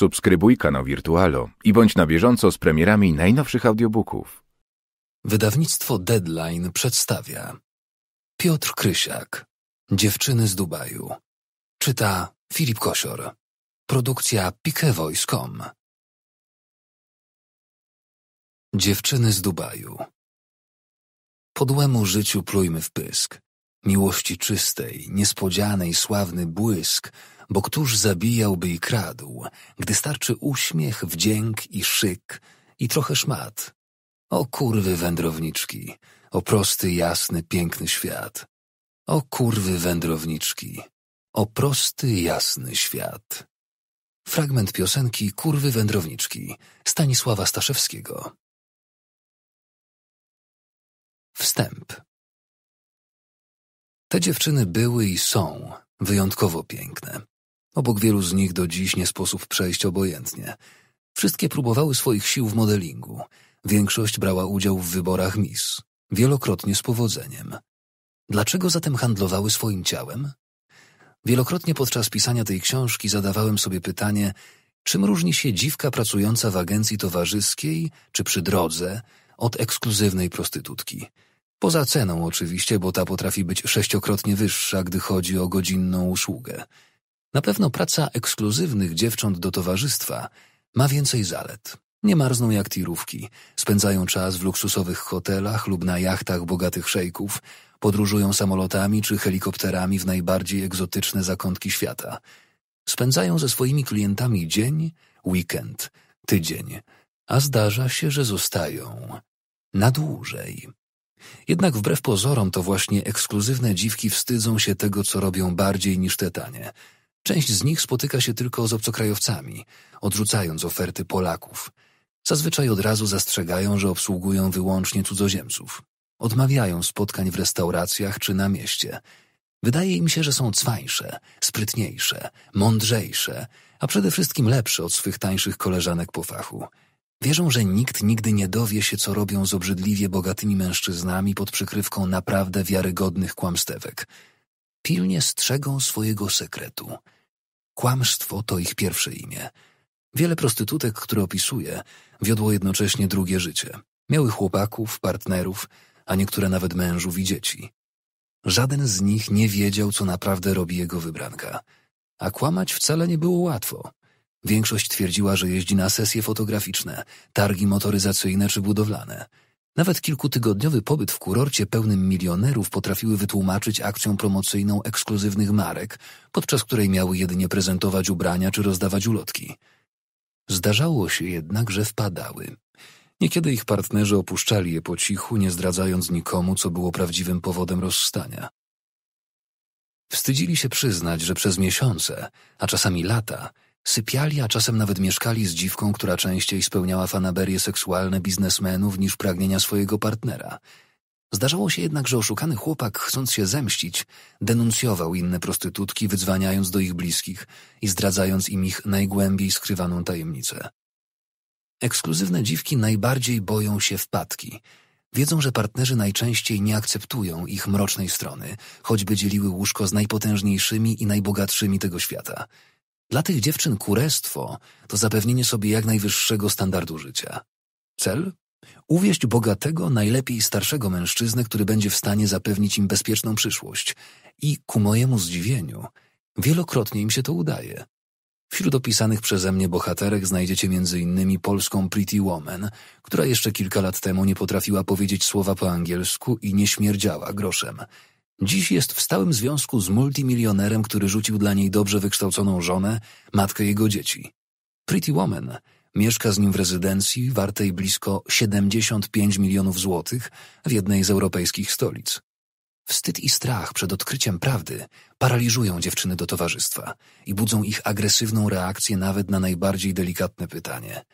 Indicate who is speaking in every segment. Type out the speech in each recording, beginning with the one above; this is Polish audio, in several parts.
Speaker 1: Subskrybuj kanał Wirtualo i bądź na bieżąco z premierami najnowszych audiobooków. Wydawnictwo Deadline przedstawia Piotr Krysiak Dziewczyny z Dubaju Czyta Filip Kosior Produkcja pikevoice.com Dziewczyny z Dubaju Podłemu życiu plujmy w pysk. Miłości czystej, niespodzianej, sławny błysk – bo któż zabijałby i kradł, gdy starczy uśmiech, wdzięk i szyk i trochę szmat. O kurwy wędrowniczki, o prosty, jasny, piękny świat. O kurwy wędrowniczki, o prosty, jasny świat. Fragment piosenki Kurwy wędrowniczki Stanisława Staszewskiego. Wstęp. Te dziewczyny były i są wyjątkowo piękne. Obok wielu z nich do dziś nie sposób przejść obojętnie. Wszystkie próbowały swoich sił w modelingu. Większość brała udział w wyborach mis wielokrotnie z powodzeniem. Dlaczego zatem handlowały swoim ciałem? Wielokrotnie podczas pisania tej książki zadawałem sobie pytanie, czym różni się dziwka pracująca w agencji towarzyskiej czy przy drodze od ekskluzywnej prostytutki. Poza ceną oczywiście, bo ta potrafi być sześciokrotnie wyższa, gdy chodzi o godzinną usługę. Na pewno praca ekskluzywnych dziewcząt do towarzystwa ma więcej zalet. Nie marzną jak tirówki, spędzają czas w luksusowych hotelach lub na jachtach bogatych szejków, podróżują samolotami czy helikopterami w najbardziej egzotyczne zakątki świata. Spędzają ze swoimi klientami dzień, weekend, tydzień, a zdarza się, że zostają na dłużej. Jednak wbrew pozorom to właśnie ekskluzywne dziwki wstydzą się tego, co robią bardziej niż te tanie – Część z nich spotyka się tylko z obcokrajowcami, odrzucając oferty Polaków. Zazwyczaj od razu zastrzegają, że obsługują wyłącznie cudzoziemców. Odmawiają spotkań w restauracjach czy na mieście. Wydaje im się, że są cwańsze, sprytniejsze, mądrzejsze, a przede wszystkim lepsze od swych tańszych koleżanek po fachu. Wierzą, że nikt nigdy nie dowie się, co robią z obrzydliwie bogatymi mężczyznami pod przykrywką naprawdę wiarygodnych kłamstewek – Pilnie strzegą swojego sekretu. Kłamstwo to ich pierwsze imię. Wiele prostytutek, które opisuję, wiodło jednocześnie drugie życie. Miały chłopaków, partnerów, a niektóre nawet mężów i dzieci. Żaden z nich nie wiedział, co naprawdę robi jego wybranka. A kłamać wcale nie było łatwo. Większość twierdziła, że jeździ na sesje fotograficzne, targi motoryzacyjne czy budowlane – nawet kilkutygodniowy pobyt w kurorcie pełnym milionerów potrafiły wytłumaczyć akcją promocyjną ekskluzywnych marek, podczas której miały jedynie prezentować ubrania czy rozdawać ulotki. Zdarzało się jednak, że wpadały. Niekiedy ich partnerzy opuszczali je po cichu, nie zdradzając nikomu, co było prawdziwym powodem rozstania. Wstydzili się przyznać, że przez miesiące, a czasami lata, Sypiali, a czasem nawet mieszkali z dziwką, która częściej spełniała fanaberie seksualne biznesmenów niż pragnienia swojego partnera. Zdarzało się jednak, że oszukany chłopak, chcąc się zemścić, denuncjował inne prostytutki, wydzwaniając do ich bliskich i zdradzając im ich najgłębiej skrywaną tajemnicę. Ekskluzywne dziwki najbardziej boją się wpadki. Wiedzą, że partnerzy najczęściej nie akceptują ich mrocznej strony, choćby dzieliły łóżko z najpotężniejszymi i najbogatszymi tego świata – dla tych dziewczyn kurestwo to zapewnienie sobie jak najwyższego standardu życia. Cel? Uwieść bogatego, najlepiej starszego mężczyznę, który będzie w stanie zapewnić im bezpieczną przyszłość. I ku mojemu zdziwieniu, wielokrotnie im się to udaje. Wśród opisanych przeze mnie bohaterek znajdziecie m.in. polską Pretty Woman, która jeszcze kilka lat temu nie potrafiła powiedzieć słowa po angielsku i nie śmierdziała groszem. Dziś jest w stałym związku z multimilionerem, który rzucił dla niej dobrze wykształconą żonę, matkę jego dzieci. Pretty Woman mieszka z nim w rezydencji wartej blisko 75 milionów złotych w jednej z europejskich stolic. Wstyd i strach przed odkryciem prawdy paraliżują dziewczyny do towarzystwa i budzą ich agresywną reakcję nawet na najbardziej delikatne pytanie –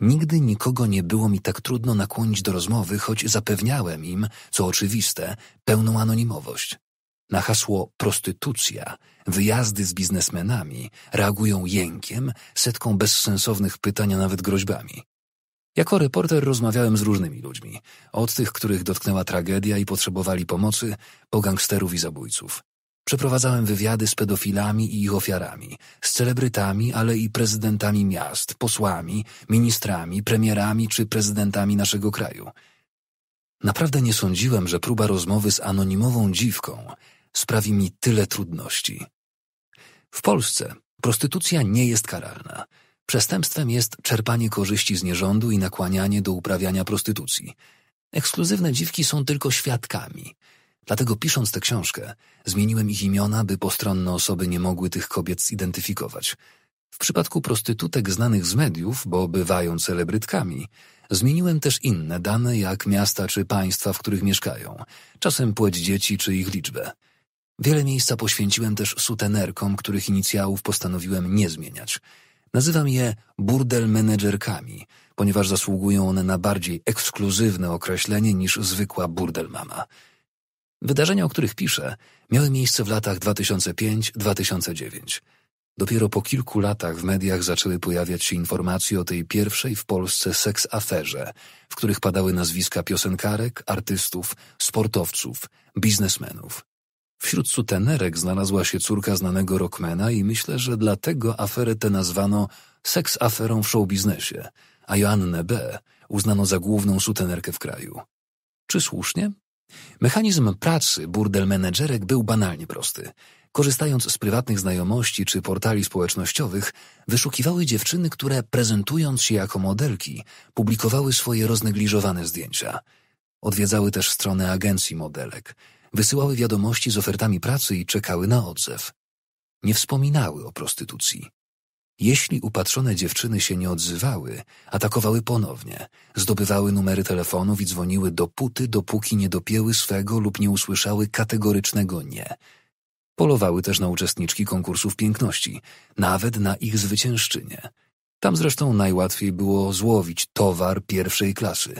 Speaker 1: Nigdy nikogo nie było mi tak trudno nakłonić do rozmowy, choć zapewniałem im, co oczywiste, pełną anonimowość. Na hasło prostytucja, wyjazdy z biznesmenami reagują jękiem, setką bezsensownych pytań, a nawet groźbami. Jako reporter rozmawiałem z różnymi ludźmi, od tych, których dotknęła tragedia i potrzebowali pomocy, po gangsterów i zabójców. Przeprowadzałem wywiady z pedofilami i ich ofiarami, z celebrytami, ale i prezydentami miast, posłami, ministrami, premierami czy prezydentami naszego kraju. Naprawdę nie sądziłem, że próba rozmowy z anonimową dziwką sprawi mi tyle trudności. W Polsce prostytucja nie jest karalna. Przestępstwem jest czerpanie korzyści z nierządu i nakłanianie do uprawiania prostytucji. Ekskluzywne dziwki są tylko świadkami – Dlatego pisząc tę książkę, zmieniłem ich imiona, by postronne osoby nie mogły tych kobiet zidentyfikować. W przypadku prostytutek znanych z mediów, bo bywają celebrytkami, zmieniłem też inne dane, jak miasta czy państwa, w których mieszkają, czasem płeć dzieci czy ich liczbę. Wiele miejsca poświęciłem też sutenerkom, których inicjałów postanowiłem nie zmieniać. Nazywam je burdel menedżerkami, ponieważ zasługują one na bardziej ekskluzywne określenie niż zwykła burdelmama. Wydarzenia, o których piszę, miały miejsce w latach 2005-2009. Dopiero po kilku latach w mediach zaczęły pojawiać się informacje o tej pierwszej w Polsce seks-aferze, w których padały nazwiska piosenkarek, artystów, sportowców, biznesmenów. Wśród sutenerek znalazła się córka znanego rockmana i myślę, że dlatego aferę tę nazwano seks-aferą w showbiznesie, a Joannę B. uznano za główną sutenerkę w kraju. Czy słusznie? Mechanizm pracy burdel menedżerek był banalnie prosty. Korzystając z prywatnych znajomości czy portali społecznościowych, wyszukiwały dziewczyny, które prezentując się jako modelki, publikowały swoje roznegliżowane zdjęcia. Odwiedzały też strony agencji modelek, wysyłały wiadomości z ofertami pracy i czekały na odzew. Nie wspominały o prostytucji. Jeśli upatrzone dziewczyny się nie odzywały, atakowały ponownie, zdobywały numery telefonów i dzwoniły dopóty, dopóki nie dopięły swego lub nie usłyszały kategorycznego nie. Polowały też na uczestniczki konkursów piękności, nawet na ich zwyciężczynie. Tam zresztą najłatwiej było złowić towar pierwszej klasy.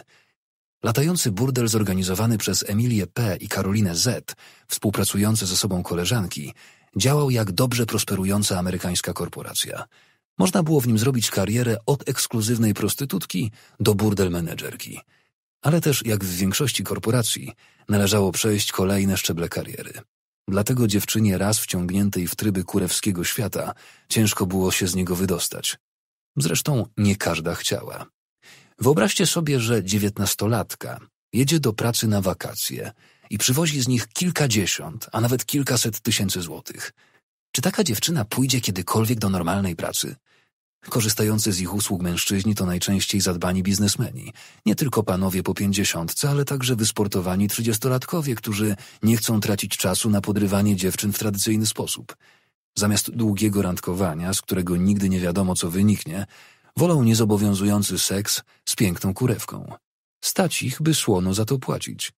Speaker 1: Latający burdel zorganizowany przez Emilię P. i Karolinę Z., współpracujące ze sobą koleżanki, działał jak dobrze prosperująca amerykańska korporacja – można było w nim zrobić karierę od ekskluzywnej prostytutki do burdel menedżerki. Ale też, jak w większości korporacji, należało przejść kolejne szczeble kariery. Dlatego dziewczynie raz wciągniętej w tryby kurewskiego świata ciężko było się z niego wydostać. Zresztą nie każda chciała. Wyobraźcie sobie, że dziewiętnastolatka jedzie do pracy na wakacje i przywozi z nich kilkadziesiąt, a nawet kilkaset tysięcy złotych. Czy taka dziewczyna pójdzie kiedykolwiek do normalnej pracy? Korzystający z ich usług mężczyźni to najczęściej zadbani biznesmeni. Nie tylko panowie po pięćdziesiątce, ale także wysportowani trzydziestolatkowie, którzy nie chcą tracić czasu na podrywanie dziewczyn w tradycyjny sposób. Zamiast długiego randkowania, z którego nigdy nie wiadomo co wyniknie, wolą niezobowiązujący seks z piękną kurewką. Stać ich, by słono za to płacić.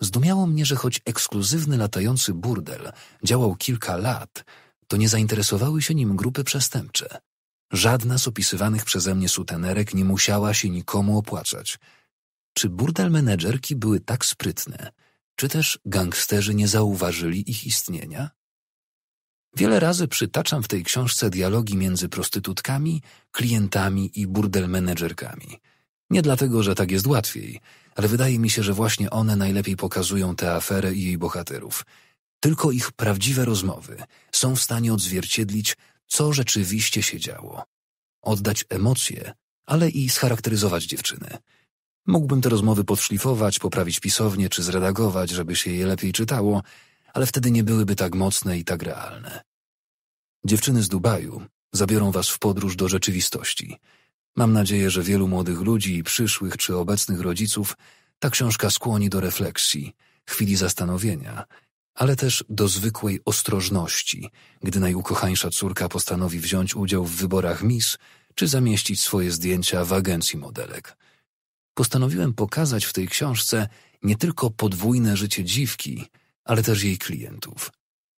Speaker 1: Zdumiało mnie, że choć ekskluzywny latający burdel działał kilka lat, to nie zainteresowały się nim grupy przestępcze. Żadna z opisywanych przeze mnie sutenerek nie musiała się nikomu opłacać. Czy burdel menedżerki były tak sprytne? Czy też gangsterzy nie zauważyli ich istnienia? Wiele razy przytaczam w tej książce dialogi między prostytutkami, klientami i burdel menedżerkami. Nie dlatego, że tak jest łatwiej, ale wydaje mi się, że właśnie one najlepiej pokazują tę aferę i jej bohaterów. Tylko ich prawdziwe rozmowy są w stanie odzwierciedlić co rzeczywiście się działo. Oddać emocje, ale i scharakteryzować dziewczyny. Mógłbym te rozmowy podszlifować, poprawić pisownie czy zredagować, żeby się je lepiej czytało, ale wtedy nie byłyby tak mocne i tak realne. Dziewczyny z Dubaju zabiorą was w podróż do rzeczywistości. Mam nadzieję, że wielu młodych ludzi, przyszłych czy obecnych rodziców, ta książka skłoni do refleksji, chwili zastanowienia – ale też do zwykłej ostrożności, gdy najukochańsza córka postanowi wziąć udział w wyborach mis, czy zamieścić swoje zdjęcia w agencji modelek. Postanowiłem pokazać w tej książce nie tylko podwójne życie dziwki, ale też jej klientów.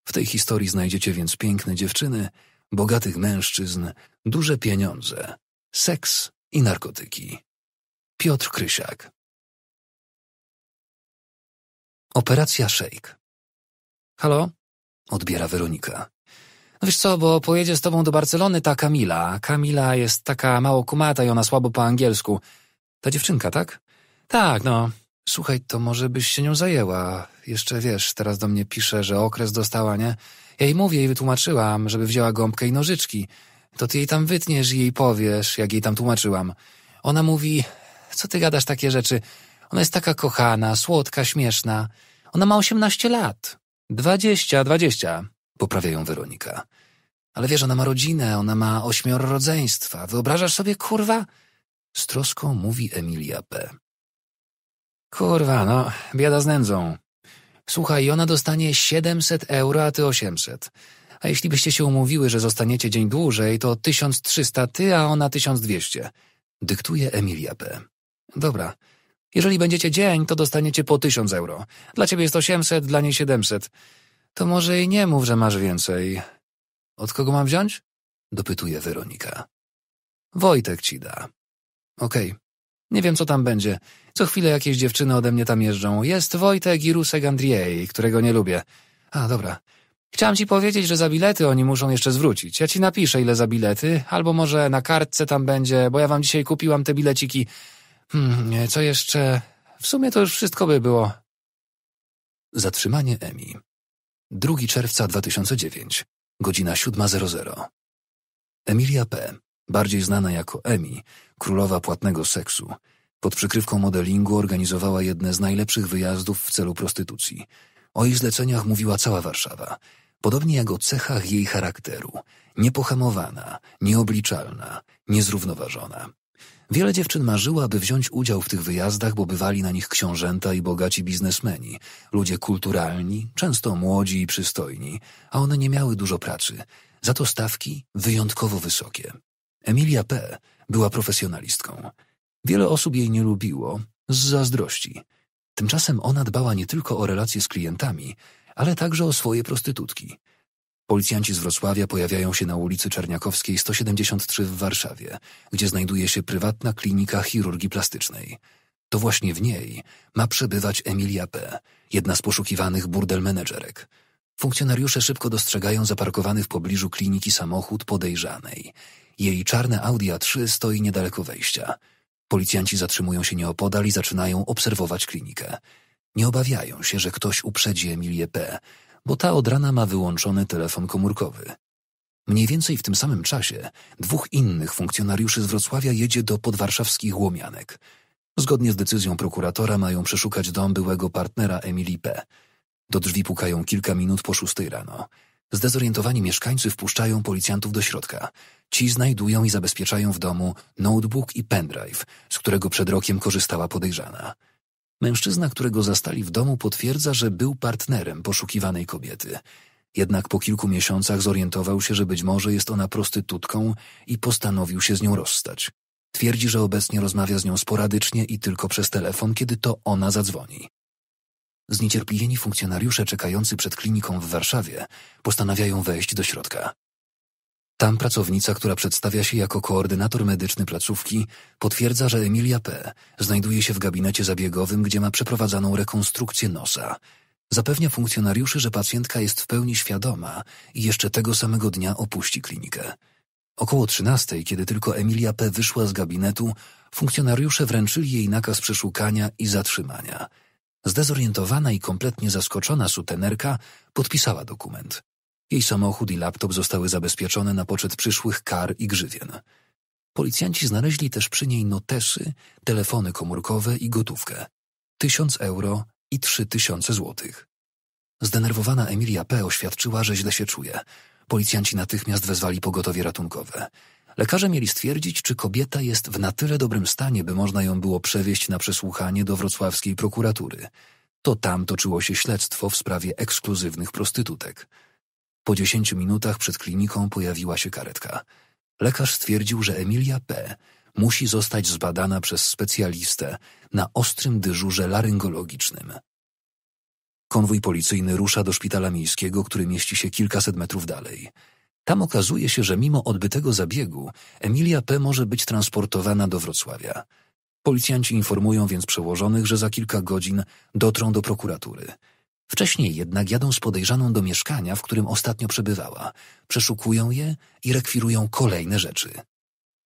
Speaker 1: W tej historii znajdziecie więc piękne dziewczyny, bogatych mężczyzn, duże pieniądze, seks i narkotyki. Piotr Krysiak Operacja Szejk Halo? Odbiera Weronika. No wiesz co, bo pojedzie z tobą do Barcelony ta Kamila. Kamila jest taka mało kumata i ona słabo po angielsku. Ta dziewczynka, tak? Tak, no. Słuchaj, to może byś się nią zajęła. Jeszcze wiesz, teraz do mnie pisze, że okres dostała, nie? Ja jej mówię i wytłumaczyłam, żeby wzięła gąbkę i nożyczki. To ty jej tam wytniesz i jej powiesz, jak jej tam tłumaczyłam. Ona mówi, co ty gadasz takie rzeczy? Ona jest taka kochana, słodka, śmieszna. Ona ma osiemnaście lat. Dwadzieścia, dwadzieścia, poprawia ją Weronika. Ale wiesz, ona ma rodzinę, ona ma ośmioro rodzeństwa. Wyobrażasz sobie, kurwa? Z troską mówi Emilia P. Kurwa, no, biada z nędzą. Słuchaj, ona dostanie 700 euro, a ty 800. A jeśli byście się umówiły, że zostaniecie dzień dłużej, to 1300 ty, a ona 1200. Dyktuje Emilia P. Dobra, jeżeli będziecie dzień, to dostaniecie po tysiąc euro. Dla ciebie jest osiemset, dla niej siedemset. To może i nie mów, że masz więcej. Od kogo mam wziąć? Dopytuje Weronika. Wojtek ci da. Okej. Okay. Nie wiem, co tam będzie. Co chwilę jakieś dziewczyny ode mnie tam jeżdżą. Jest Wojtek i Rusek Andrzej, którego nie lubię. A, dobra. Chciałam ci powiedzieć, że za bilety oni muszą jeszcze zwrócić. Ja ci napiszę, ile za bilety, albo może na kartce tam będzie, bo ja wam dzisiaj kupiłam te bileciki. Hmm, co jeszcze? W sumie to już wszystko by było. Zatrzymanie Emi. 2 czerwca 2009, godzina 7.00. Emilia P., bardziej znana jako Emi, królowa płatnego seksu, pod przykrywką modelingu organizowała jedne z najlepszych wyjazdów w celu prostytucji. O jej zleceniach mówiła cała Warszawa, podobnie jak o cechach jej charakteru. Niepohamowana, nieobliczalna, niezrównoważona. Wiele dziewczyn marzyło, aby wziąć udział w tych wyjazdach, bo bywali na nich książęta i bogaci biznesmeni, ludzie kulturalni, często młodzi i przystojni, a one nie miały dużo pracy, za to stawki wyjątkowo wysokie. Emilia P. była profesjonalistką. Wiele osób jej nie lubiło, z zazdrości. Tymczasem ona dbała nie tylko o relacje z klientami, ale także o swoje prostytutki – Policjanci z Wrocławia pojawiają się na ulicy Czerniakowskiej 173 w Warszawie, gdzie znajduje się prywatna klinika chirurgii plastycznej. To właśnie w niej ma przebywać Emilia P., jedna z poszukiwanych burdel menedżerek. Funkcjonariusze szybko dostrzegają zaparkowany w pobliżu kliniki samochód podejrzanej. Jej czarne Audi A3 stoi niedaleko wejścia. Policjanci zatrzymują się nieopodal i zaczynają obserwować klinikę. Nie obawiają się, że ktoś uprzedzi Emilię P., bo ta od rana ma wyłączony telefon komórkowy. Mniej więcej w tym samym czasie dwóch innych funkcjonariuszy z Wrocławia jedzie do podwarszawskich Łomianek. Zgodnie z decyzją prokuratora mają przeszukać dom byłego partnera Emilii P. Do drzwi pukają kilka minut po szóstej rano. Zdezorientowani mieszkańcy wpuszczają policjantów do środka. Ci znajdują i zabezpieczają w domu notebook i pendrive, z którego przed rokiem korzystała podejrzana. Mężczyzna, którego zastali w domu, potwierdza, że był partnerem poszukiwanej kobiety. Jednak po kilku miesiącach zorientował się, że być może jest ona prostytutką i postanowił się z nią rozstać. Twierdzi, że obecnie rozmawia z nią sporadycznie i tylko przez telefon, kiedy to ona zadzwoni. Zniecierpliwieni funkcjonariusze czekający przed kliniką w Warszawie postanawiają wejść do środka. Tam pracownica, która przedstawia się jako koordynator medyczny placówki, potwierdza, że Emilia P. znajduje się w gabinecie zabiegowym, gdzie ma przeprowadzaną rekonstrukcję nosa. Zapewnia funkcjonariuszy, że pacjentka jest w pełni świadoma i jeszcze tego samego dnia opuści klinikę. Około 13, kiedy tylko Emilia P. wyszła z gabinetu, funkcjonariusze wręczyli jej nakaz przeszukania i zatrzymania. Zdezorientowana i kompletnie zaskoczona sutenerka podpisała dokument. Jej samochód i laptop zostały zabezpieczone na poczet przyszłych kar i grzywien. Policjanci znaleźli też przy niej notesy, telefony komórkowe i gotówkę. Tysiąc euro i trzy tysiące złotych. Zdenerwowana Emilia P. oświadczyła, że źle się czuje. Policjanci natychmiast wezwali pogotowie ratunkowe. Lekarze mieli stwierdzić, czy kobieta jest w na tyle dobrym stanie, by można ją było przewieźć na przesłuchanie do wrocławskiej prokuratury. To tam toczyło się śledztwo w sprawie ekskluzywnych prostytutek. Po dziesięciu minutach przed kliniką pojawiła się karetka. Lekarz stwierdził, że Emilia P. musi zostać zbadana przez specjalistę na ostrym dyżurze laryngologicznym. Konwój policyjny rusza do szpitala miejskiego, który mieści się kilkaset metrów dalej. Tam okazuje się, że mimo odbytego zabiegu Emilia P. może być transportowana do Wrocławia. Policjanci informują więc przełożonych, że za kilka godzin dotrą do prokuratury – Wcześniej jednak jadą z podejrzaną do mieszkania, w którym ostatnio przebywała, przeszukują je i rekwirują kolejne rzeczy.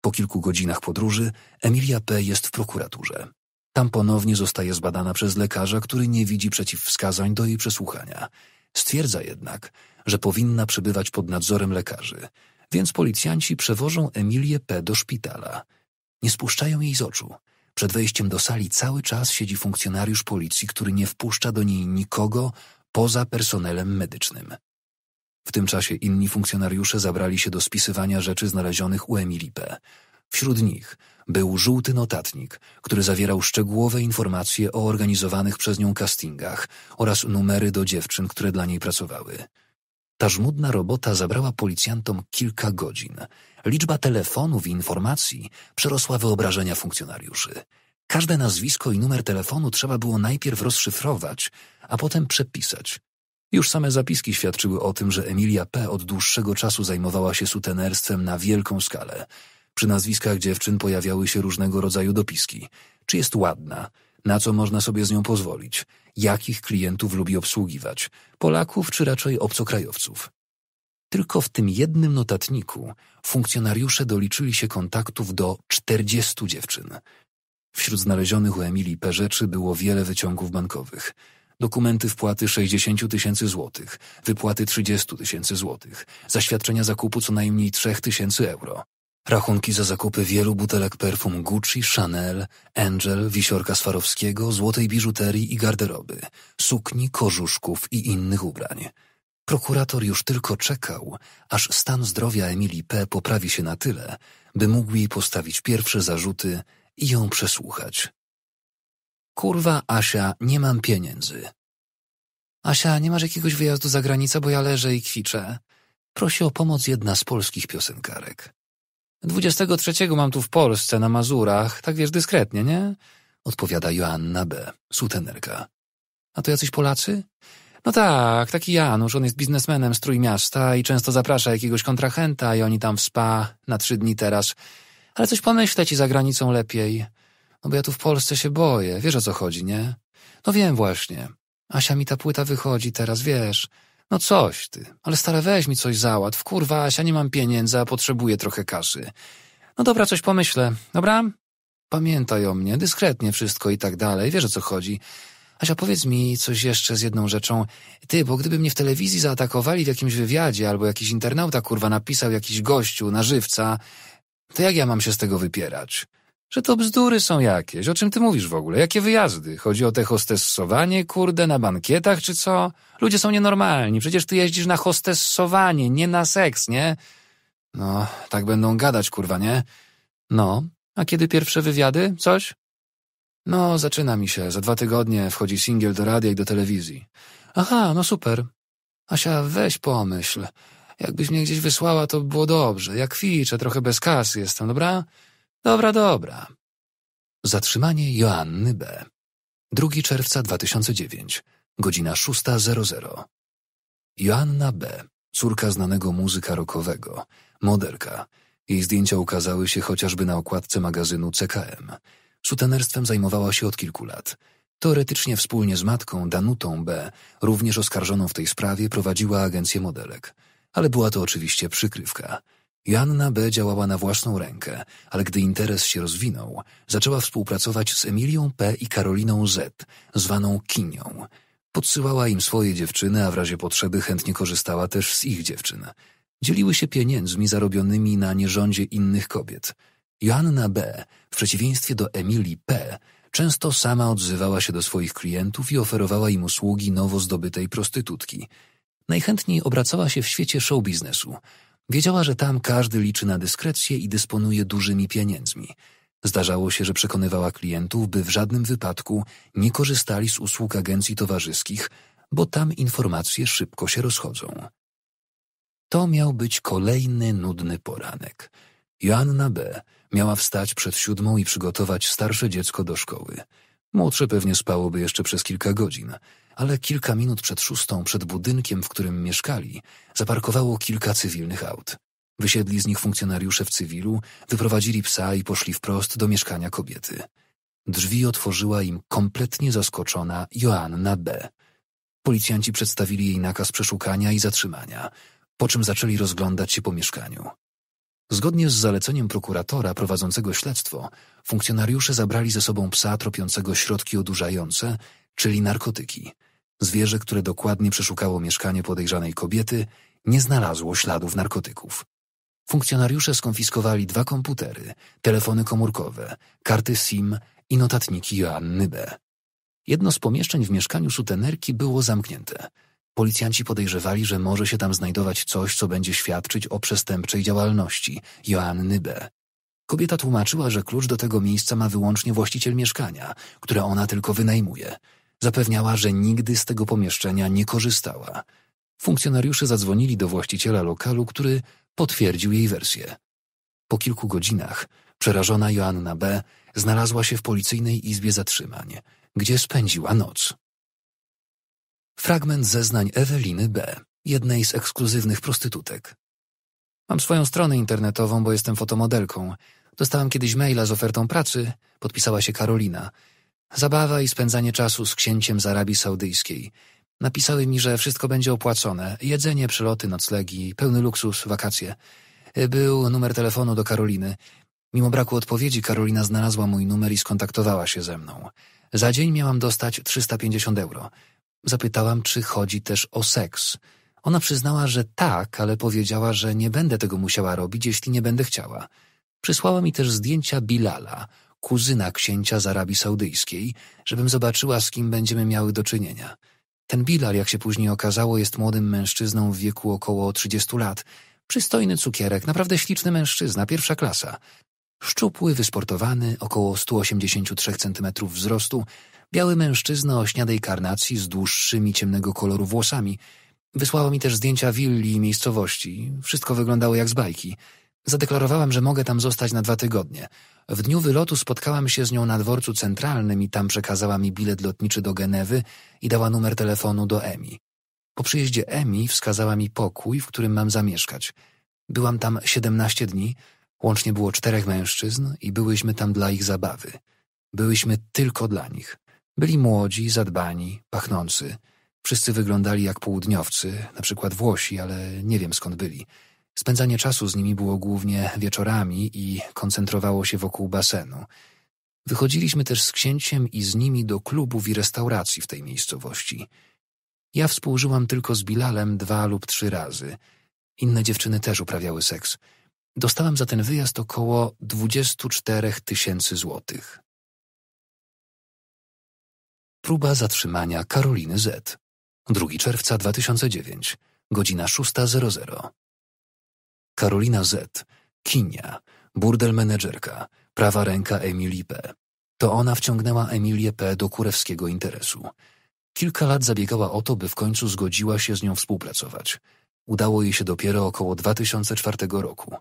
Speaker 1: Po kilku godzinach podróży Emilia P. jest w prokuraturze. Tam ponownie zostaje zbadana przez lekarza, który nie widzi przeciwwskazań do jej przesłuchania. Stwierdza jednak, że powinna przebywać pod nadzorem lekarzy, więc policjanci przewożą Emilię P. do szpitala. Nie spuszczają jej z oczu. Przed wejściem do sali cały czas siedzi funkcjonariusz policji, który nie wpuszcza do niej nikogo poza personelem medycznym. W tym czasie inni funkcjonariusze zabrali się do spisywania rzeczy znalezionych u Emilii Wśród nich był żółty notatnik, który zawierał szczegółowe informacje o organizowanych przez nią castingach oraz numery do dziewczyn, które dla niej pracowały. Ta żmudna robota zabrała policjantom kilka godzin, Liczba telefonów i informacji przerosła wyobrażenia funkcjonariuszy. Każde nazwisko i numer telefonu trzeba było najpierw rozszyfrować, a potem przepisać. Już same zapiski świadczyły o tym, że Emilia P. od dłuższego czasu zajmowała się sutenerstwem na wielką skalę. Przy nazwiskach dziewczyn pojawiały się różnego rodzaju dopiski. Czy jest ładna? Na co można sobie z nią pozwolić? Jakich klientów lubi obsługiwać? Polaków czy raczej obcokrajowców? Tylko w tym jednym notatniku funkcjonariusze doliczyli się kontaktów do 40 dziewczyn. Wśród znalezionych u Emilii P. rzeczy było wiele wyciągów bankowych. Dokumenty wpłaty 60 tysięcy złotych, wypłaty 30 tysięcy złotych, zaświadczenia zakupu co najmniej 3 tysięcy euro, rachunki za zakupy wielu butelek perfum Gucci, Chanel, Angel, wisiorka Swarowskiego, złotej biżuterii i garderoby, sukni, korzuszków i innych ubrań. Prokurator już tylko czekał, aż stan zdrowia Emilii P. poprawi się na tyle, by mógł jej postawić pierwsze zarzuty i ją przesłuchać. Kurwa, Asia, nie mam pieniędzy. Asia, nie masz jakiegoś wyjazdu za granicę, bo ja leżę i kwiczę. Prosi o pomoc jedna z polskich piosenkarek. 23 mam tu w Polsce, na Mazurach, tak wiesz dyskretnie, nie? Odpowiada Joanna B., sutenerka. A to jacyś Polacy? No tak, taki Janusz, on jest biznesmenem z Trójmiasta i często zaprasza jakiegoś kontrahenta i oni tam w spa na trzy dni teraz. Ale coś pomyślę ci za granicą lepiej. No bo ja tu w Polsce się boję, wiesz o co chodzi, nie? No wiem właśnie. Asia mi ta płyta wychodzi teraz, wiesz. No coś ty, ale stale weź mi coś załatw. Kurwa, Asia, nie mam pieniędzy, a potrzebuję trochę kaszy. No dobra, coś pomyślę, dobra? Pamiętaj o mnie, dyskretnie wszystko i tak dalej, wiesz o co chodzi. Asia, powiedz mi coś jeszcze z jedną rzeczą. Ty, bo gdyby mnie w telewizji zaatakowali w jakimś wywiadzie albo jakiś internauta, kurwa, napisał jakiś gościu na żywca, to jak ja mam się z tego wypierać? Że to bzdury są jakieś. O czym ty mówisz w ogóle? Jakie wyjazdy? Chodzi o te hostessowanie, kurde, na bankietach czy co? Ludzie są nienormalni. Przecież ty jeździsz na hostessowanie, nie na seks, nie? No, tak będą gadać, kurwa, nie? No, a kiedy pierwsze wywiady? Coś? No, zaczyna mi się. Za dwa tygodnie wchodzi singiel do radia i do telewizji. Aha, no super. Asia, weź pomyśl. Jakbyś mnie gdzieś wysłała, to było dobrze. Jak kwiczę, trochę bez kasy jestem, dobra? Dobra, dobra. Zatrzymanie Joanny B. 2 czerwca 2009, godzina 6.00. Joanna B., córka znanego muzyka rockowego, moderka. Jej zdjęcia ukazały się chociażby na okładce magazynu CKM – Sutenerstwem zajmowała się od kilku lat. Teoretycznie wspólnie z matką, Danutą B., również oskarżoną w tej sprawie, prowadziła agencję modelek. Ale była to oczywiście przykrywka. Joanna B. działała na własną rękę, ale gdy interes się rozwinął, zaczęła współpracować z Emilią P. i Karoliną Z., zwaną Kinią. Podsyłała im swoje dziewczyny, a w razie potrzeby chętnie korzystała też z ich dziewczyn. Dzieliły się pieniędzmi zarobionymi na nierządzie innych kobiet – Joanna B., w przeciwieństwie do Emilii P., często sama odzywała się do swoich klientów i oferowała im usługi nowo zdobytej prostytutki. Najchętniej obracała się w świecie show biznesu. Wiedziała, że tam każdy liczy na dyskrecję i dysponuje dużymi pieniędzmi. Zdarzało się, że przekonywała klientów, by w żadnym wypadku nie korzystali z usług agencji towarzyskich, bo tam informacje szybko się rozchodzą. To miał być kolejny nudny poranek. Joanna B Miała wstać przed siódmą i przygotować starsze dziecko do szkoły. Młodsze pewnie spałoby jeszcze przez kilka godzin, ale kilka minut przed szóstą, przed budynkiem, w którym mieszkali, zaparkowało kilka cywilnych aut. Wysiedli z nich funkcjonariusze w cywilu, wyprowadzili psa i poszli wprost do mieszkania kobiety. Drzwi otworzyła im kompletnie zaskoczona Joanna B. Policjanci przedstawili jej nakaz przeszukania i zatrzymania, po czym zaczęli rozglądać się po mieszkaniu. Zgodnie z zaleceniem prokuratora prowadzącego śledztwo, funkcjonariusze zabrali ze sobą psa tropiącego środki odurzające, czyli narkotyki. Zwierzę, które dokładnie przeszukało mieszkanie podejrzanej kobiety, nie znalazło śladów narkotyków. Funkcjonariusze skonfiskowali dwa komputery, telefony komórkowe, karty SIM i notatniki Joanny B. Jedno z pomieszczeń w mieszkaniu sutenerki było zamknięte – Policjanci podejrzewali, że może się tam znajdować coś, co będzie świadczyć o przestępczej działalności Joanny B. Kobieta tłumaczyła, że klucz do tego miejsca ma wyłącznie właściciel mieszkania, które ona tylko wynajmuje. Zapewniała, że nigdy z tego pomieszczenia nie korzystała. Funkcjonariusze zadzwonili do właściciela lokalu, który potwierdził jej wersję. Po kilku godzinach przerażona Joanna B. znalazła się w policyjnej izbie zatrzymań, gdzie spędziła noc. Fragment zeznań Eweliny B., jednej z ekskluzywnych prostytutek. Mam swoją stronę internetową, bo jestem fotomodelką. Dostałam kiedyś maila z ofertą pracy, podpisała się Karolina. Zabawa i spędzanie czasu z księciem z Arabii Saudyjskiej. Napisały mi, że wszystko będzie opłacone. Jedzenie, przeloty, noclegi, pełny luksus, wakacje. Był numer telefonu do Karoliny. Mimo braku odpowiedzi Karolina znalazła mój numer i skontaktowała się ze mną. Za dzień miałam dostać 350 euro. Zapytałam, czy chodzi też o seks. Ona przyznała, że tak, ale powiedziała, że nie będę tego musiała robić, jeśli nie będę chciała. Przysłała mi też zdjęcia Bilala, kuzyna księcia z Arabii Saudyjskiej, żebym zobaczyła, z kim będziemy miały do czynienia. Ten Bilal, jak się później okazało, jest młodym mężczyzną w wieku około 30 lat. Przystojny cukierek, naprawdę śliczny mężczyzna, pierwsza klasa. Szczupły, wysportowany, około 183 cm wzrostu, Biały mężczyzna o śniadej karnacji z dłuższymi ciemnego koloru włosami. Wysłała mi też zdjęcia willi i miejscowości. Wszystko wyglądało jak z bajki. Zadeklarowałam, że mogę tam zostać na dwa tygodnie. W dniu wylotu spotkałam się z nią na dworcu centralnym i tam przekazała mi bilet lotniczy do Genewy i dała numer telefonu do Emi. Po przyjeździe Emi wskazała mi pokój, w którym mam zamieszkać. Byłam tam 17 dni, łącznie było czterech mężczyzn i byłyśmy tam dla ich zabawy. Byłyśmy tylko dla nich. Byli młodzi, zadbani, pachnący. Wszyscy wyglądali jak południowcy, na przykład Włosi, ale nie wiem skąd byli. Spędzanie czasu z nimi było głównie wieczorami i koncentrowało się wokół basenu. Wychodziliśmy też z księciem i z nimi do klubów i restauracji w tej miejscowości. Ja współżyłam tylko z Bilalem dwa lub trzy razy. Inne dziewczyny też uprawiały seks. Dostałam za ten wyjazd około 24 tysięcy złotych. Próba zatrzymania Karoliny Z. 2 czerwca 2009, godzina 6.00. Karolina Z. Kinia, burdel menedżerka, prawa ręka Emilii P. To ona wciągnęła Emilię P. do kurewskiego interesu. Kilka lat zabiegała o to, by w końcu zgodziła się z nią współpracować. Udało jej się dopiero około 2004 roku.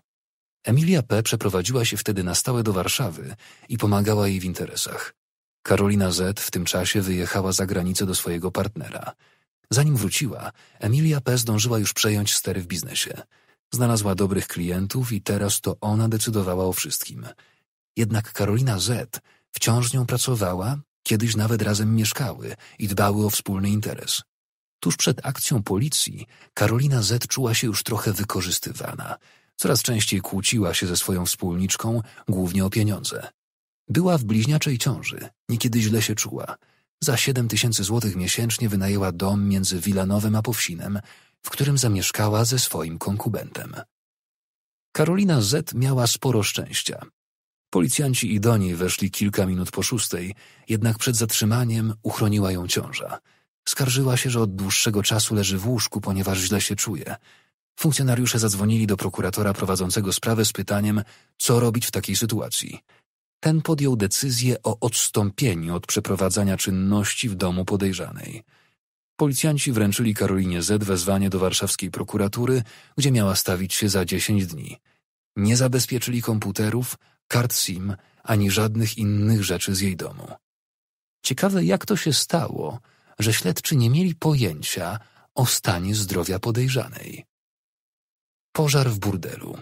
Speaker 1: Emilia P. przeprowadziła się wtedy na stałe do Warszawy i pomagała jej w interesach. Karolina Z. w tym czasie wyjechała za granicę do swojego partnera. Zanim wróciła, Emilia P. zdążyła już przejąć stery w biznesie. Znalazła dobrych klientów i teraz to ona decydowała o wszystkim. Jednak Karolina Z. wciąż nią pracowała, kiedyś nawet razem mieszkały i dbały o wspólny interes. Tuż przed akcją policji Karolina Z. czuła się już trochę wykorzystywana. Coraz częściej kłóciła się ze swoją wspólniczką, głównie o pieniądze. Była w bliźniaczej ciąży, niekiedy źle się czuła. Za siedem tysięcy złotych miesięcznie wynajęła dom między Wilanowem a Powsinem, w którym zamieszkała ze swoim konkubentem. Karolina Z. miała sporo szczęścia. Policjanci i do niej weszli kilka minut po szóstej, jednak przed zatrzymaniem uchroniła ją ciąża. Skarżyła się, że od dłuższego czasu leży w łóżku, ponieważ źle się czuje. Funkcjonariusze zadzwonili do prokuratora prowadzącego sprawę z pytaniem, co robić w takiej sytuacji – ten podjął decyzję o odstąpieniu od przeprowadzania czynności w domu podejrzanej. Policjanci wręczyli Karolinie Z wezwanie do warszawskiej prokuratury, gdzie miała stawić się za 10 dni. Nie zabezpieczyli komputerów, kart SIM ani żadnych innych rzeczy z jej domu. Ciekawe, jak to się stało, że śledczy nie mieli pojęcia o stanie zdrowia podejrzanej. Pożar w burdelu.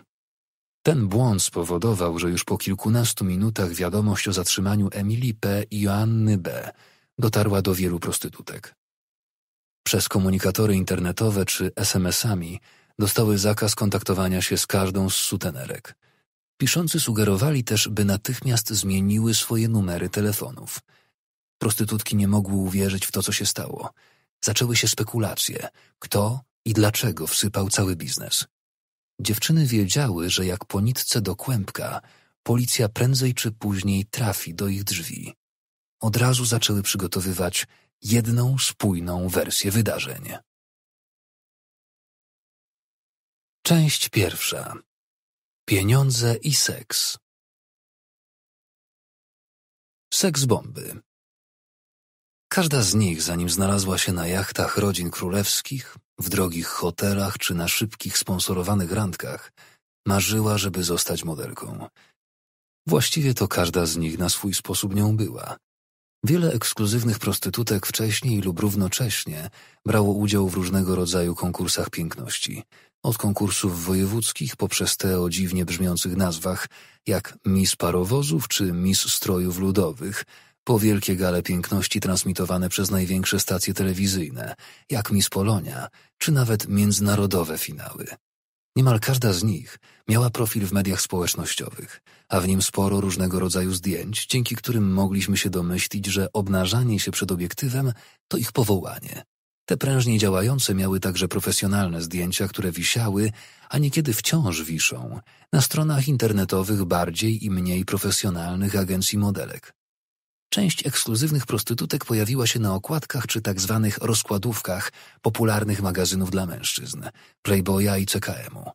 Speaker 1: Ten błąd spowodował, że już po kilkunastu minutach wiadomość o zatrzymaniu Emilii P. i Joanny B. dotarła do wielu prostytutek. Przez komunikatory internetowe czy SMS-ami dostały zakaz kontaktowania się z każdą z sutenerek. Piszący sugerowali też, by natychmiast zmieniły swoje numery telefonów. Prostytutki nie mogły uwierzyć w to, co się stało. Zaczęły się spekulacje, kto i dlaczego wsypał cały biznes. Dziewczyny wiedziały, że jak po nitce do kłębka, policja prędzej czy później trafi do ich drzwi. Od razu zaczęły przygotowywać jedną spójną wersję wydarzeń. Część pierwsza. Pieniądze i seks. Seks bomby. Każda z nich, zanim znalazła się na jachtach rodzin królewskich, w drogich hotelach czy na szybkich sponsorowanych randkach, marzyła, żeby zostać modelką. Właściwie to każda z nich na swój sposób nią była. Wiele ekskluzywnych prostytutek wcześniej lub równocześnie brało udział w różnego rodzaju konkursach piękności, od konkursów wojewódzkich poprzez te o dziwnie brzmiących nazwach, jak Miss Parowozów czy Miss Strojów Ludowych, po wielkie gale piękności transmitowane przez największe stacje telewizyjne, jak Miss Polonia, czy nawet międzynarodowe finały. Niemal każda z nich miała profil w mediach społecznościowych, a w nim sporo różnego rodzaju zdjęć, dzięki którym mogliśmy się domyślić, że obnażanie się przed obiektywem to ich powołanie. Te prężnie działające miały także profesjonalne zdjęcia, które wisiały, a niekiedy wciąż wiszą, na stronach internetowych bardziej i mniej profesjonalnych agencji modelek. Część ekskluzywnych prostytutek pojawiła się na okładkach czy tak zwanych rozkładówkach popularnych magazynów dla mężczyzn, Playboya i CKM-u.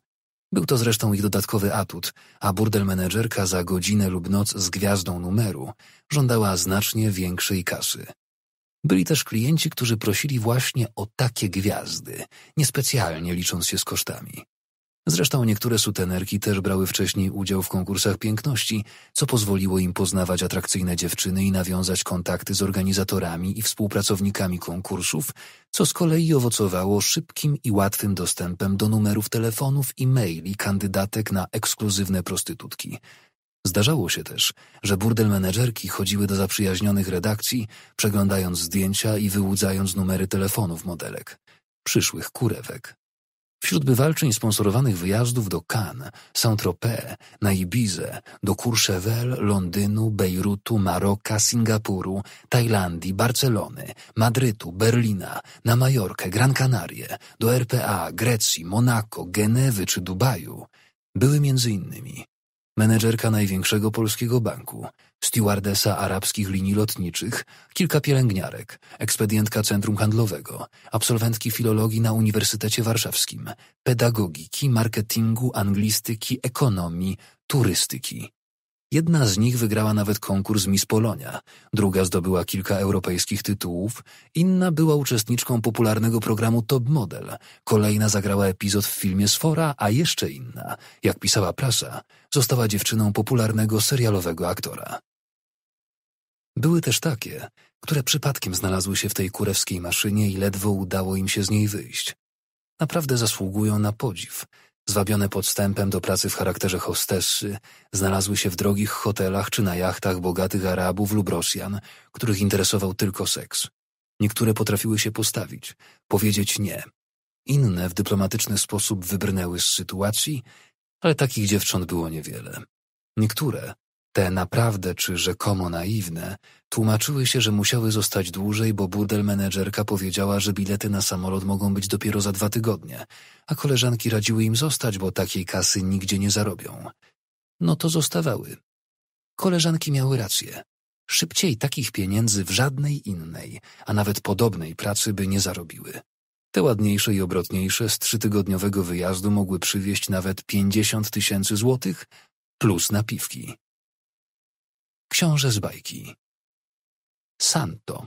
Speaker 1: Był to zresztą ich dodatkowy atut, a burdel menedżerka za godzinę lub noc z gwiazdą numeru żądała znacznie większej kasy. Byli też klienci, którzy prosili właśnie o takie gwiazdy, niespecjalnie licząc się z kosztami. Zresztą niektóre sutenerki też brały wcześniej udział w konkursach piękności, co pozwoliło im poznawać atrakcyjne dziewczyny i nawiązać kontakty z organizatorami i współpracownikami konkursów, co z kolei owocowało szybkim i łatwym dostępem do numerów telefonów i maili kandydatek na ekskluzywne prostytutki. Zdarzało się też, że burdel menedżerki chodziły do zaprzyjaźnionych redakcji, przeglądając zdjęcia i wyłudzając numery telefonów modelek, przyszłych kurewek. Wśród bywalczyń sponsorowanych wyjazdów do Cannes, Saint-Tropez, na Ibizę, do Courchevel, Londynu, Bejrutu, Maroka, Singapuru, Tajlandii, Barcelony, Madrytu, Berlina, na Majorkę, Gran Canarie, do RPA, Grecji, Monako, Genewy czy Dubaju były między innymi menedżerka największego polskiego banku, stewardesa arabskich linii lotniczych, kilka pielęgniarek, ekspedientka centrum handlowego, absolwentki filologii na Uniwersytecie Warszawskim, pedagogiki, marketingu, anglistyki, ekonomii, turystyki. Jedna z nich wygrała nawet konkurs Miss Polonia, druga zdobyła kilka europejskich tytułów, inna była uczestniczką popularnego programu Top Model, kolejna zagrała epizod w filmie Sfora, a jeszcze inna, jak pisała prasa, została dziewczyną popularnego serialowego aktora. Były też takie, które przypadkiem znalazły się w tej kurewskiej maszynie i ledwo udało im się z niej wyjść. Naprawdę zasługują na podziw. Zwabione podstępem do pracy w charakterze hostessy, znalazły się w drogich hotelach czy na jachtach bogatych Arabów lub Rosjan, których interesował tylko seks. Niektóre potrafiły się postawić, powiedzieć nie. Inne w dyplomatyczny sposób wybrnęły z sytuacji, ale takich dziewcząt było niewiele. Niektóre te naprawdę czy rzekomo naiwne tłumaczyły się, że musiały zostać dłużej, bo burdel menedżerka powiedziała, że bilety na samolot mogą być dopiero za dwa tygodnie, a koleżanki radziły im zostać, bo takiej kasy nigdzie nie zarobią. No to zostawały. Koleżanki miały rację. Szybciej takich pieniędzy w żadnej innej, a nawet podobnej pracy by nie zarobiły. Te ładniejsze i obrotniejsze z trzytygodniowego wyjazdu mogły przywieźć nawet pięćdziesiąt tysięcy złotych plus napiwki książę z bajki. Santo.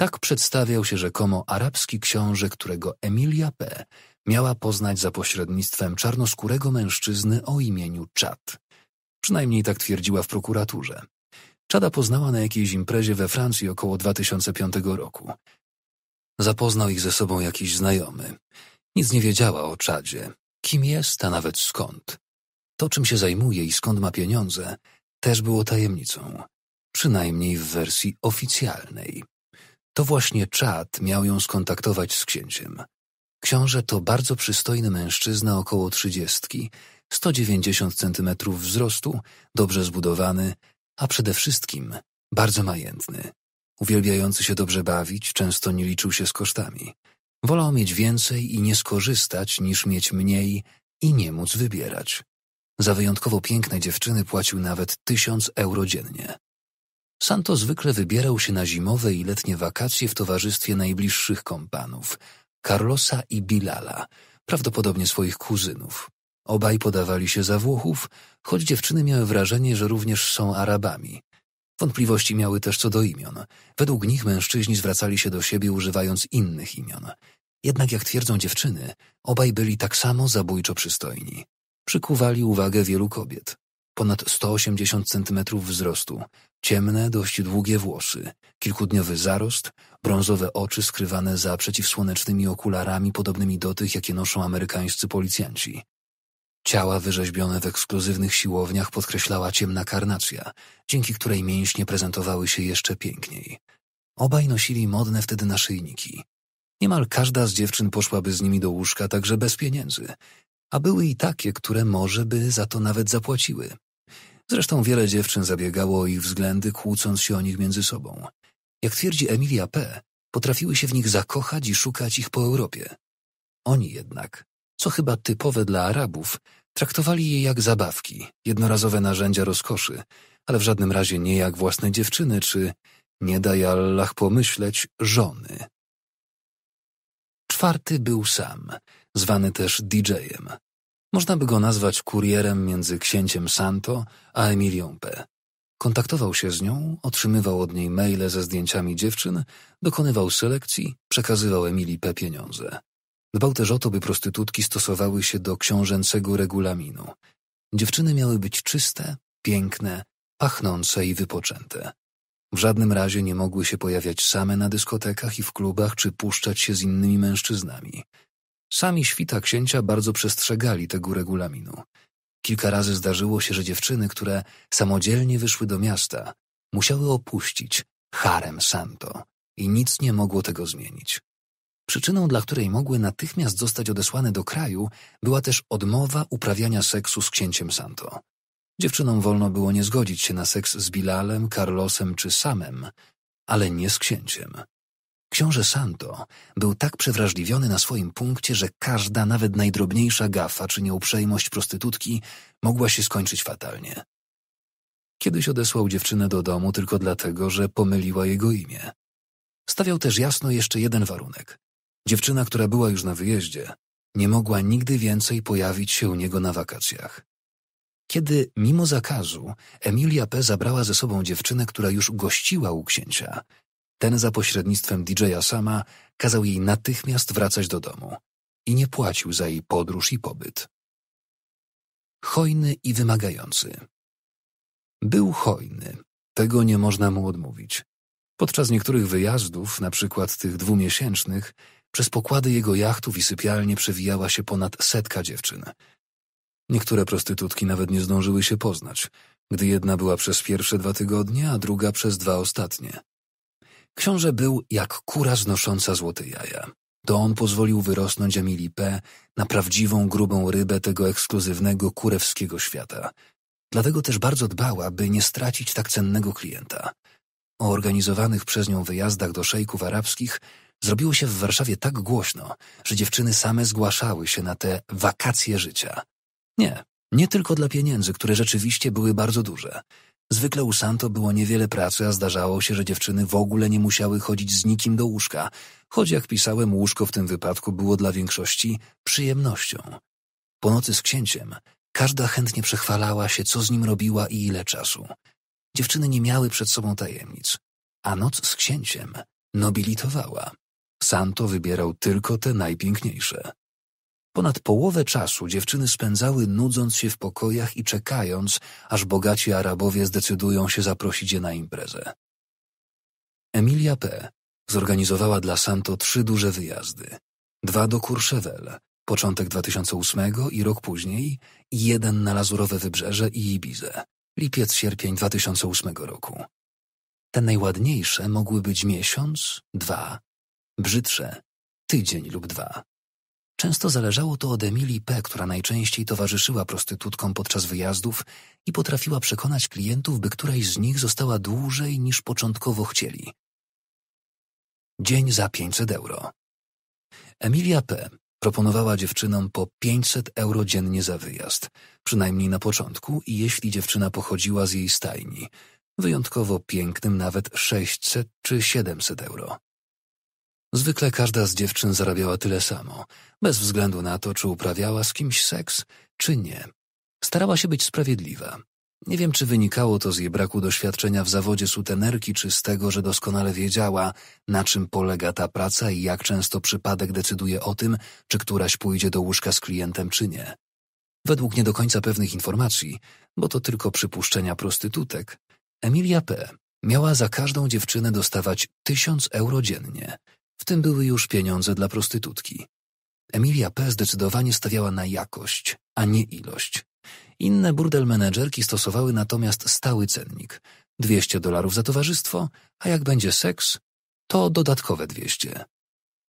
Speaker 1: Tak przedstawiał się rzekomo arabski książę, którego Emilia P. miała poznać za pośrednictwem czarnoskórego mężczyzny o imieniu Czad. Przynajmniej tak twierdziła w prokuraturze. Czada poznała na jakiejś imprezie we Francji około 2005 roku. Zapoznał ich ze sobą jakiś znajomy. Nic nie wiedziała o Czadzie, kim jest, a nawet skąd. To, czym się zajmuje i skąd ma pieniądze, też było tajemnicą, przynajmniej w wersji oficjalnej. To właśnie czad miał ją skontaktować z księciem. Książę to bardzo przystojny mężczyzna około trzydziestki, 190 centymetrów wzrostu, dobrze zbudowany, a przede wszystkim bardzo majętny. Uwielbiający się dobrze bawić, często nie liczył się z kosztami. Wolał mieć więcej i nie skorzystać, niż mieć mniej i nie móc wybierać. Za wyjątkowo piękne dziewczyny płacił nawet tysiąc euro dziennie. Santo zwykle wybierał się na zimowe i letnie wakacje w towarzystwie najbliższych kompanów Carlosa i Bilala, prawdopodobnie swoich kuzynów. Obaj podawali się za Włochów, choć dziewczyny miały wrażenie, że również są Arabami. Wątpliwości miały też co do imion. Według nich mężczyźni zwracali się do siebie używając innych imion. Jednak jak twierdzą dziewczyny, obaj byli tak samo zabójczo przystojni przykuwali uwagę wielu kobiet. Ponad 180 centymetrów wzrostu, ciemne, dość długie włosy, kilkudniowy zarost, brązowe oczy skrywane za przeciwsłonecznymi okularami podobnymi do tych, jakie noszą amerykańscy policjanci. Ciała wyrzeźbione w ekskluzywnych siłowniach podkreślała ciemna karnacja, dzięki której mięśnie prezentowały się jeszcze piękniej. Obaj nosili modne wtedy naszyjniki. Niemal każda z dziewczyn poszłaby z nimi do łóżka także bez pieniędzy, a były i takie, które może by za to nawet zapłaciły. Zresztą wiele dziewczyn zabiegało o ich względy, kłócąc się o nich między sobą. Jak twierdzi Emilia P., potrafiły się w nich zakochać i szukać ich po Europie. Oni jednak, co chyba typowe dla Arabów, traktowali je jak zabawki, jednorazowe narzędzia rozkoszy, ale w żadnym razie nie jak własne dziewczyny czy, nie daj Allah pomyśleć, żony. Czwarty był sam zwany też DJ-em. Można by go nazwać kurierem między księciem Santo a Emilią P. Kontaktował się z nią, otrzymywał od niej maile ze zdjęciami dziewczyn, dokonywał selekcji, przekazywał Emilii P. pieniądze. Dbał też o to, by prostytutki stosowały się do książęcego regulaminu. Dziewczyny miały być czyste, piękne, pachnące i wypoczęte. W żadnym razie nie mogły się pojawiać same na dyskotekach i w klubach czy puszczać się z innymi mężczyznami. Sami świta księcia bardzo przestrzegali tego regulaminu. Kilka razy zdarzyło się, że dziewczyny, które samodzielnie wyszły do miasta, musiały opuścić harem Santo i nic nie mogło tego zmienić. Przyczyną, dla której mogły natychmiast zostać odesłane do kraju, była też odmowa uprawiania seksu z księciem Santo. Dziewczynom wolno było nie zgodzić się na seks z Bilalem, Carlosem czy Samem, ale nie z księciem. Książę Santo był tak przewrażliwiony na swoim punkcie, że każda, nawet najdrobniejsza gafa czy nieuprzejmość prostytutki mogła się skończyć fatalnie. Kiedyś odesłał dziewczynę do domu tylko dlatego, że pomyliła jego imię. Stawiał też jasno jeszcze jeden warunek. Dziewczyna, która była już na wyjeździe, nie mogła nigdy więcej pojawić się u niego na wakacjach. Kiedy, mimo zakazu, Emilia P. zabrała ze sobą dziewczynę, która już gościła u księcia – ten za pośrednictwem DJ-a sama kazał jej natychmiast wracać do domu i nie płacił za jej podróż i pobyt. Hojny i wymagający. Był hojny, tego nie można mu odmówić. Podczas niektórych wyjazdów, na przykład tych dwumiesięcznych, przez pokłady jego jachtów i sypialnie przewijała się ponad setka dziewczyn. Niektóre prostytutki nawet nie zdążyły się poznać, gdy jedna była przez pierwsze dwa tygodnie, a druga przez dwa ostatnie. Książę był jak kura znosząca złote jaja. To on pozwolił wyrosnąć Emilii P. na prawdziwą, grubą rybę tego ekskluzywnego kurewskiego świata. Dlatego też bardzo dbała, by nie stracić tak cennego klienta. O organizowanych przez nią wyjazdach do szejków arabskich zrobiło się w Warszawie tak głośno, że dziewczyny same zgłaszały się na te wakacje życia. Nie, nie tylko dla pieniędzy, które rzeczywiście były bardzo duże. Zwykle u Santo było niewiele pracy, a zdarzało się, że dziewczyny w ogóle nie musiały chodzić z nikim do łóżka, choć jak pisałem, łóżko w tym wypadku było dla większości przyjemnością. Po nocy z księciem każda chętnie przechwalała się, co z nim robiła i ile czasu. Dziewczyny nie miały przed sobą tajemnic, a noc z księciem nobilitowała. Santo wybierał tylko te najpiękniejsze. Ponad połowę czasu dziewczyny spędzały nudząc się w pokojach i czekając, aż bogaci Arabowie zdecydują się zaprosić je na imprezę. Emilia P. zorganizowała dla Santo trzy duże wyjazdy. Dwa do Courchevel, początek 2008 i rok później, i jeden na Lazurowe Wybrzeże i Ibizę, lipiec-sierpień 2008 roku. Te najładniejsze mogły być miesiąc, dwa, brzydsze, tydzień lub dwa. Często zależało to od Emilii P., która najczęściej towarzyszyła prostytutkom podczas wyjazdów i potrafiła przekonać klientów, by któraś z nich została dłużej niż początkowo chcieli. Dzień za 500 euro. Emilia P. proponowała dziewczynom po 500 euro dziennie za wyjazd, przynajmniej na początku i jeśli dziewczyna pochodziła z jej stajni, wyjątkowo pięknym nawet 600 czy 700 euro. Zwykle każda z dziewczyn zarabiała tyle samo, bez względu na to, czy uprawiała z kimś seks, czy nie. Starała się być sprawiedliwa. Nie wiem, czy wynikało to z jej braku doświadczenia w zawodzie sutenerki, czy z tego, że doskonale wiedziała, na czym polega ta praca i jak często przypadek decyduje o tym, czy któraś pójdzie do łóżka z klientem, czy nie. Według nie do końca pewnych informacji, bo to tylko przypuszczenia prostytutek, Emilia P. miała za każdą dziewczynę dostawać tysiąc euro dziennie, w tym były już pieniądze dla prostytutki. Emilia P. zdecydowanie stawiała na jakość, a nie ilość. Inne burdel menedżerki stosowały natomiast stały cennik. 200 dolarów za towarzystwo, a jak będzie seks, to dodatkowe 200.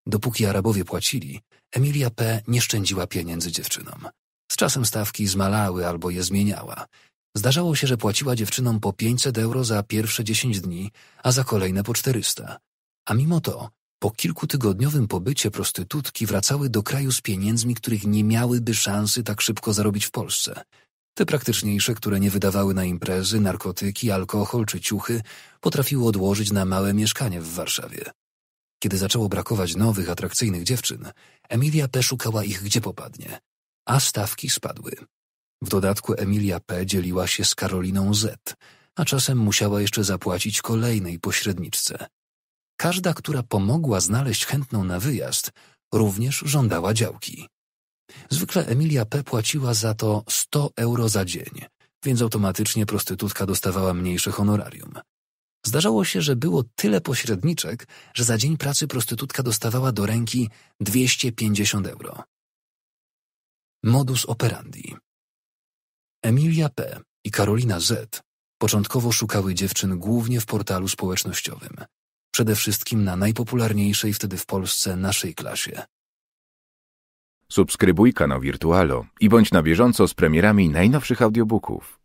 Speaker 1: Dopóki Arabowie płacili, Emilia P. nie szczędziła pieniędzy dziewczynom. Z czasem stawki zmalały albo je zmieniała. Zdarzało się, że płaciła dziewczynom po 500 euro za pierwsze 10 dni, a za kolejne po 400. A mimo to po kilkutygodniowym pobycie prostytutki wracały do kraju z pieniędzmi, których nie miałyby szansy tak szybko zarobić w Polsce. Te praktyczniejsze, które nie wydawały na imprezy, narkotyki, alkohol czy ciuchy, potrafiły odłożyć na małe mieszkanie w Warszawie. Kiedy zaczęło brakować nowych, atrakcyjnych dziewczyn, Emilia P. szukała ich gdzie popadnie, a stawki spadły. W dodatku Emilia P. dzieliła się z Karoliną Z., a czasem musiała jeszcze zapłacić kolejnej pośredniczce. Każda, która pomogła znaleźć chętną na wyjazd, również żądała działki. Zwykle Emilia P. płaciła za to 100 euro za dzień, więc automatycznie prostytutka dostawała mniejsze honorarium. Zdarzało się, że było tyle pośredniczek, że za dzień pracy prostytutka dostawała do ręki 250 euro. Modus operandi Emilia P. i Karolina Z. początkowo szukały dziewczyn głównie w portalu społecznościowym, przede wszystkim na najpopularniejszej wtedy w Polsce naszej klasie. Subskrybuj kanał Virtualo i bądź na bieżąco z premierami najnowszych audiobooków.